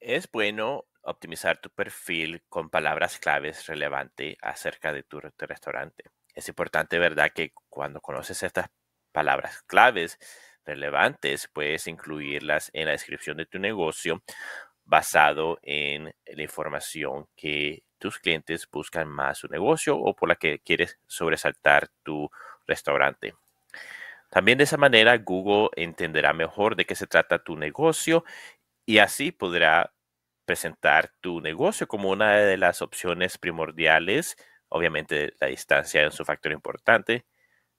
Es bueno optimizar tu perfil con palabras claves relevantes acerca de tu restaurante. Es importante, ¿verdad?, que cuando conoces estas palabras claves relevantes, puedes incluirlas en la descripción de tu negocio basado en la información que tus clientes buscan más su negocio o por la que quieres sobresaltar tu restaurante. También de esa manera Google entenderá mejor de qué se trata tu negocio y así podrá presentar tu negocio como una de las opciones primordiales. Obviamente la distancia es un factor importante,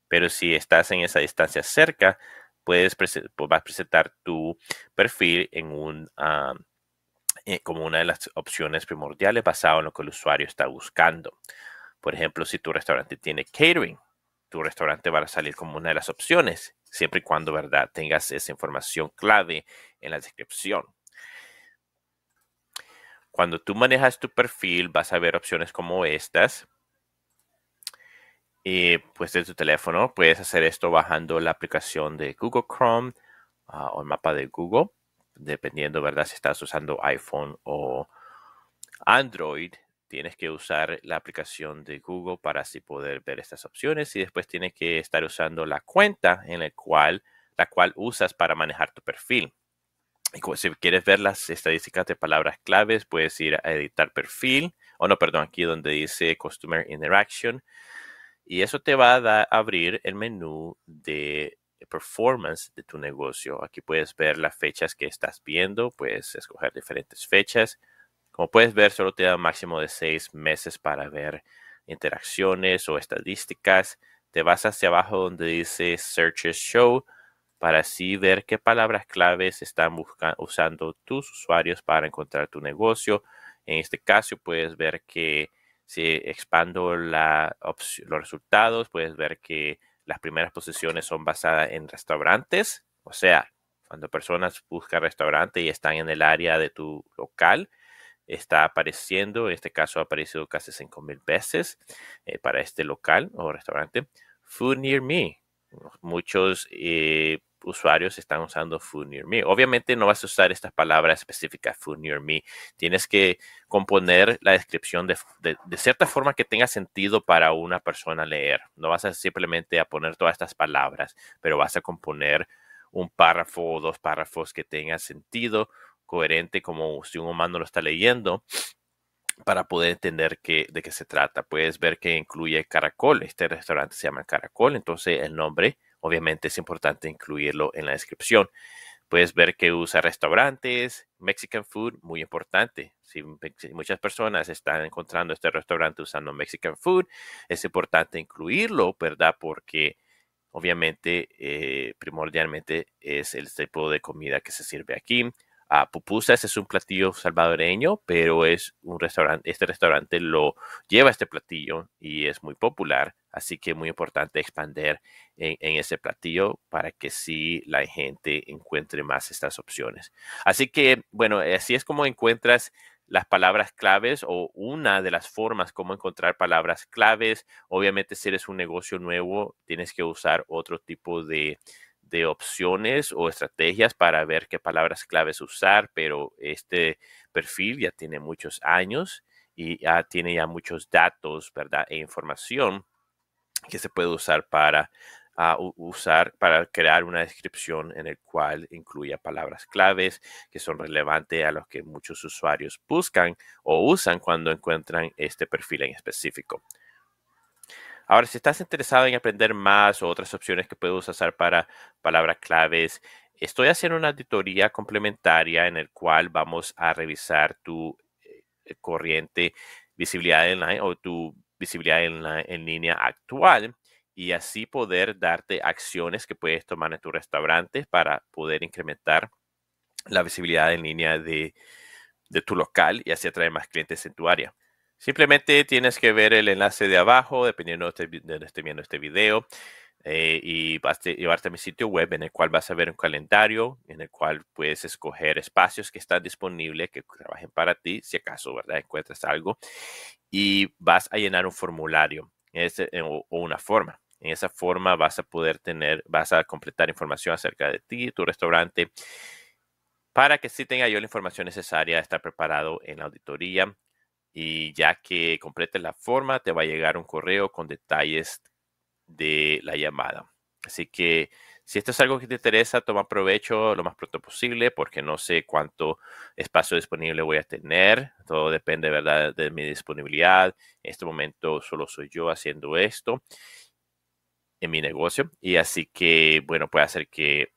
pero si estás en esa distancia cerca, puedes pues, vas a presentar tu perfil en un, ah, eh, como una de las opciones primordiales basado en lo que el usuario está buscando. Por ejemplo, si tu restaurante tiene catering, tu restaurante va a salir como una de las opciones, siempre y cuando, ¿verdad?, tengas esa información clave en la descripción. Cuando tú manejas tu perfil, vas a ver opciones como estas. Y eh, pues de tu teléfono puedes hacer esto bajando la aplicación de Google Chrome ah, o el mapa de Google, dependiendo, ¿verdad? Si estás usando iPhone o Android, tienes que usar la aplicación de Google para así poder ver estas opciones y después tienes que estar usando la cuenta en la cual, la cual usas para manejar tu perfil. si quieres ver las estadísticas de palabras claves, puedes ir a editar perfil, o no, perdón, aquí donde dice Customer Interaction. Y eso te va a abrir el menú de performance de tu negocio. Aquí puedes ver las fechas que estás viendo, puedes escoger diferentes fechas como puedes ver, solo te da un máximo de seis meses para ver interacciones o estadísticas. Te vas hacia abajo donde dice Searches Show para así ver qué palabras claves están usando tus usuarios para encontrar tu negocio. En este caso, puedes ver que si expando los resultados, puedes ver que las primeras posiciones son basadas en restaurantes, o sea, cuando personas buscan restaurante y están en el área de tu local, está apareciendo, en este caso ha aparecido casi 5.000 veces eh, para este local o restaurante. Food Near Me. Muchos eh, usuarios están usando Food Near Me. Obviamente no vas a usar estas palabras específicas, Food Near Me. Tienes que componer la descripción de, cierta forma que tenga sentido para una persona leer. No vas a simplemente a poner todas estas palabras, pero vas a componer un párrafo o dos párrafos que tengan sentido coherente como si un humano lo está leyendo para poder entender de qué se trata. Puedes ver que incluye caracol, este restaurante se llama caracol, entonces el nombre obviamente es importante incluirlo en la descripción. Puedes ver que usa restaurantes, Mexican food, muy importante. Si muchas personas están encontrando este restaurante usando Mexican food, es importante incluirlo, ¿verdad? Porque obviamente, eh, primordialmente es el tipo de comida que se sirve aquí. Pupusa pupusas es un platillo salvadoreño, pero es un restaurante, este restaurante lo lleva este platillo y es muy popular, así que es muy importante expandir en, ese platillo para que sí la gente encuentre más estas opciones. Así que, bueno, así es como encuentras las palabras claves o una de las formas como encontrar palabras claves. Obviamente, si eres un negocio nuevo, tienes que usar otro tipo de, de opciones o estrategias para ver qué palabras claves usar, pero este perfil ya tiene muchos años y ya tiene ya muchos datos, ¿verdad? E información que se puede usar para ah, usar para crear una descripción en el cual incluya palabras claves que son relevantes a los que muchos usuarios buscan o usan cuando encuentran este perfil en específico. Ahora, si estás interesado en aprender más o otras opciones que puedes usar para palabras claves, estoy haciendo una auditoría complementaria en el cual vamos a revisar tu eh, eh, corriente visibilidad online o tu visibilidad en, línea actual y así poder darte acciones que puedes tomar en tu restaurante para poder incrementar la visibilidad en línea de tu local y así atraer más clientes en tu área. Simplemente tienes que ver el enlace de abajo, dependiendo de donde este esté viendo este video, eh, y vas a llevarte a mi sitio web en el cual vas a ver un calendario en el cual puedes escoger espacios que están disponibles, que trabajen para ti, si acaso, ¿verdad? Encuentras algo y vas a llenar un formulario eh, o, una forma. En esa forma vas a poder tener, vas a completar información acerca de ti, tu restaurante, para que sí tenga yo la información necesaria, estar preparado en la auditoría y ya que completes la forma te va a llegar un correo con detalles de la llamada. Así que si esto es algo que te interesa, toma provecho lo más pronto posible porque no sé cuánto espacio disponible voy a tener. Todo depende, ¿verdad?, de mi disponibilidad. En este momento solo soy yo haciendo esto en mi negocio y así que, bueno, puede hacer que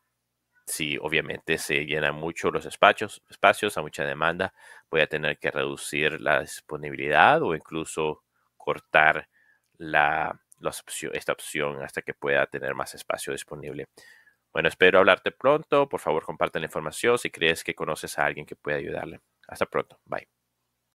si obviamente se llenan mucho los espacios, espacios a mucha demanda, voy a tener que reducir la disponibilidad o incluso cortar la, esta opción hasta que pueda tener más espacio disponible. Bueno, espero hablarte pronto. Por favor, comparte la información si crees que conoces a alguien que pueda ayudarle. Hasta pronto. Bye.